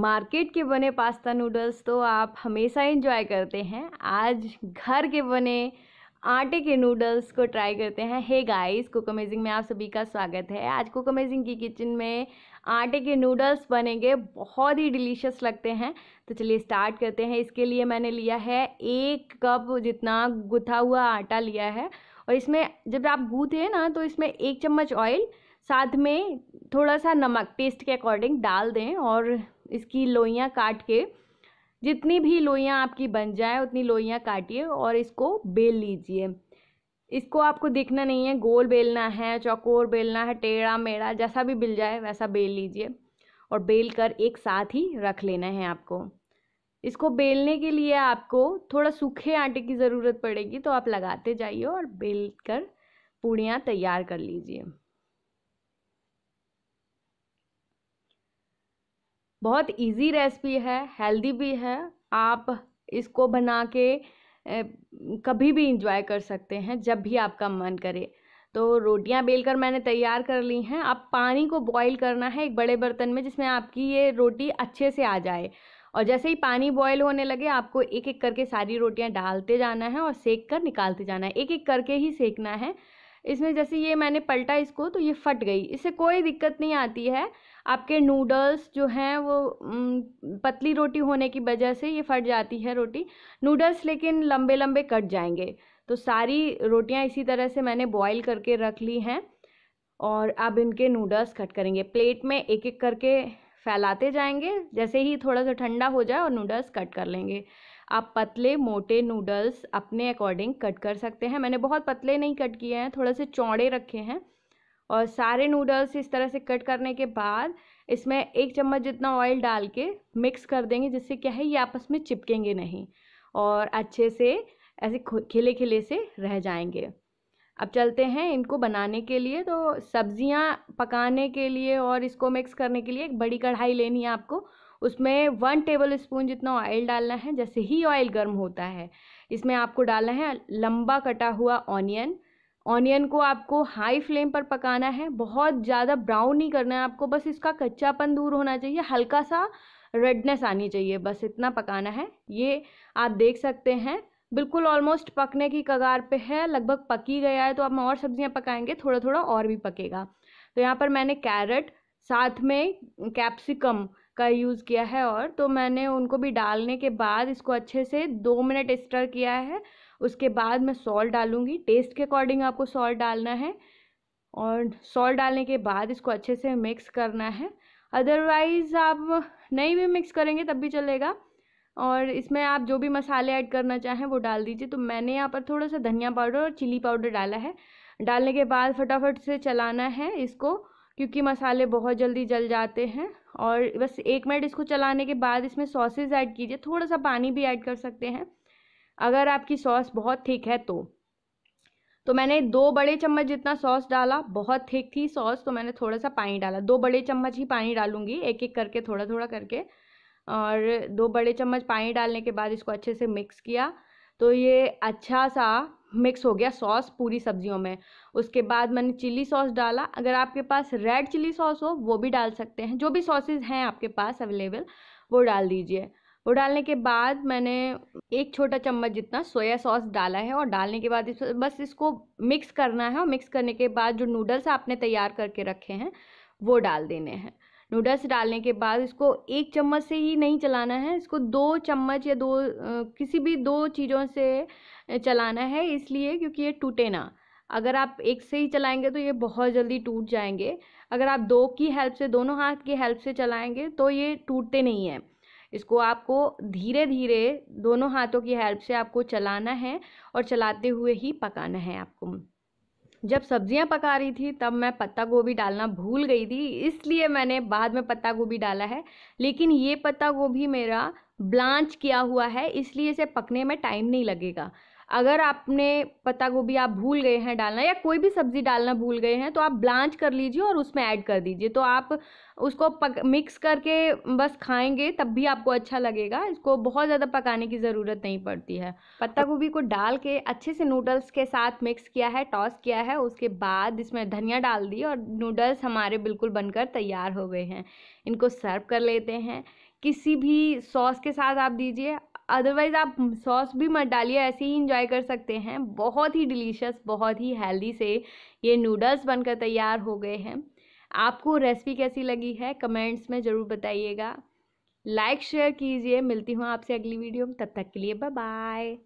market के बने pasta noodles तो आप हमेशा इंजॉय करते हैं आज घर के बने आटे के नूडल्स को ट्राई करते हैं हे गाइस कुक अमेजिंग में आप सभी का स्वागत है आज कुक अमेजिंग की किचन में आटे के नूडल्स बनेंगे बहुत ही डिलीशियस लगते हैं तो चलिए स्टार्ट करते हैं इसके लिए मैंने लिया है एक कप जितना गुथा हुआ आटा लिया है और इसमें जब आप गूँथे ना तो इसमें एक चम्मच ऑयल साथ में थोड़ा सा नमक टेस्ट के अकॉर्डिंग डाल दें और इसकी लोइयाँ काट के जितनी भी लोइयाँ आपकी बन जाए उतनी लोइयाँ काटिए और इसको बेल लीजिए इसको आपको देखना नहीं है गोल बेलना है चौकोर बेलना है टेढ़ा मेढ़ा जैसा भी बिल जाए वैसा बेल लीजिए और बेल कर एक साथ ही रख लेना है आपको इसको बेलने के लिए आपको थोड़ा सूखे आटे की ज़रूरत पड़ेगी तो आप लगाते जाइए और बेल कर पूड़ियाँ तैयार कर लीजिए बहुत इजी रेसिपी है हेल्दी भी है आप इसको बना के कभी भी इंजॉय कर सकते हैं जब भी आपका मन करे तो रोटियां बेलकर मैंने तैयार कर ली हैं अब पानी को बॉईल करना है एक बड़े बर्तन में जिसमें आपकी ये रोटी अच्छे से आ जाए और जैसे ही पानी बॉयल होने लगे आपको एक एक करके सारी रोटियां डालते जाना है और सेक कर निकालते जाना है एक एक करके ही सेकना है इसमें जैसे ये मैंने पलटा इसको तो ये फट गई इससे कोई दिक्कत नहीं आती है आपके नूडल्स जो हैं वो पतली रोटी होने की वजह से ये फट जाती है रोटी नूडल्स लेकिन लंबे लंबे कट जाएंगे तो सारी रोटियां इसी तरह से मैंने बॉईल करके रख ली हैं और अब इनके नूडल्स कट करेंगे प्लेट में एक एक करके फैलाते जाएंगे जैसे ही थोड़ा सा ठंडा हो जाए और नूडल्स कट कर लेंगे आप पतले मोटे नूडल्स अपने अकॉर्डिंग कट कर सकते हैं मैंने बहुत पतले नहीं कट किए हैं थोड़े से चौड़े रखे हैं और सारे नूडल्स इस तरह से कट करने के बाद इसमें एक चम्मच जितना ऑयल डाल के मिक्स कर देंगे जिससे क्या है ये आपस में चिपकेंगे नहीं और अच्छे से ऐसे खिले खिले से रह जाएंगे अब चलते हैं इनको बनाने के लिए तो सब्जियां पकाने के लिए और इसको मिक्स करने के लिए एक बड़ी कढ़ाई लेनी है आपको उसमें वन टेबल स्पून जितना ऑयल डालना है जैसे ही ऑयल गर्म होता है इसमें आपको डालना है लंबा कटा हुआ ऑनियन ऑनियन को आपको हाई फ्लेम पर पकाना है बहुत ज़्यादा ब्राउन नहीं करना है आपको बस इसका कच्चापन दूर होना चाहिए हल्का सा रेडनेस आनी चाहिए बस इतना पकाना है ये आप देख सकते हैं बिल्कुल ऑलमोस्ट पकने की कगार पे है लगभग पकी गया है तो हम और सब्जियां पकाएंगे थोड़ा थोड़ा और भी पकेगा तो यहाँ पर मैंने कैरेट साथ में कैप्सिकम का यूज़ किया है और तो मैंने उनको भी डालने के बाद इसको अच्छे से दो मिनट स्टर किया है उसके बाद मैं सॉल्ट डालूँगी टेस्ट के अकॉर्डिंग आपको सॉल्ट डालना है और सॉल्ट डालने के बाद इसको अच्छे से मिक्स करना है अदरवाइज़ आप नहीं भी मिक्स करेंगे तब भी चलेगा और इसमें आप जो भी मसाले ऐड करना चाहें वो डाल दीजिए तो मैंने यहाँ पर थोड़ा सा धनिया पाउडर और चिली पाउडर डाला है डालने के बाद फटाफट से चलाना है इसको क्योंकि मसाले बहुत जल्दी जल जाते हैं और बस एक मिनट इसको चलाने के बाद इसमें सॉसेज ऐड कीजिए थोड़ा सा पानी भी ऐड कर सकते हैं अगर आपकी सॉस बहुत थिक है तो तो मैंने दो बड़े चम्मच जितना सॉस डाला बहुत थिक थी सॉस तो मैंने थोड़ा सा पानी डाला दो बड़े चम्मच ही पानी डालूंगी एक एक करके थोड़ा थोड़ा करके और दो बड़े चम्मच पानी डालने के बाद इसको अच्छे से मिक्स किया तो ये अच्छा सा मिक्स हो गया सॉस पूरी सब्जियों में उसके बाद मैंने चिली सॉस डाला अगर आपके पास रेड चिली सॉस हो वो भी डाल सकते हैं जो भी सॉसेज हैं आपके पास अवेलेबल वो डाल दीजिए वो डालने के बाद मैंने एक छोटा चम्मच जितना सोया सॉस डाला है और डालने के बाद इस बस इसको मिक्स करना है और मिक्स करने के बाद जो नूडल्स आपने तैयार करके रखे हैं वो डाल देने हैं नूडल्स डालने के बाद इसको एक चम्मच से ही नहीं चलाना है इसको दो चम्मच या दो किसी भी दो चीज़ों से चलाना है इसलिए क्योंकि ये टूटे ना अगर आप एक से ही चलाएंगे तो ये बहुत जल्दी टूट जाएंगे अगर आप दो की हेल्प से दोनों हाथ की हेल्प से चलाएंगे तो ये टूटते नहीं हैं इसको आपको धीरे धीरे दोनों हाथों की हेल्प से आपको चलाना है और चलाते हुए ही पकाना है आपको जब सब्जियां पका रही थी तब मैं पत्ता गोभी डालना भूल गई थी इसलिए मैंने बाद में पत्ता गोभी डाला है लेकिन ये पत्ता गोभी मेरा ब्लांच किया हुआ है इसलिए इसे पकने में टाइम नहीं लगेगा अगर आपने पत्ता गोभी आप भूल गए हैं डालना या कोई भी सब्ज़ी डालना भूल गए हैं तो आप ब्लांच कर लीजिए और उसमें ऐड कर दीजिए तो आप उसको पक मिक्स करके बस खाएंगे तब भी आपको अच्छा लगेगा इसको बहुत ज़्यादा पकाने की ज़रूरत नहीं पड़ती है पत्ता गोभी को डाल के अच्छे से नूडल्स के साथ मिक्स किया है टॉस किया है उसके बाद इसमें धनिया डाल दी और नूडल्स हमारे बिल्कुल बनकर तैयार हो गए हैं इनको सर्व कर लेते हैं किसी भी सॉस के साथ आप दीजिए अदरवाइज़ आप सॉस भी मत डालिए ऐसे ही इंजॉय कर सकते हैं बहुत ही डिलीशियस बहुत ही हेल्दी से ये नूडल्स बनकर तैयार हो गए हैं आपको रेसिपी कैसी लगी है कमेंट्स में ज़रूर बताइएगा लाइक शेयर कीजिए मिलती हूँ आपसे अगली वीडियो में तब तक के लिए बाय बाय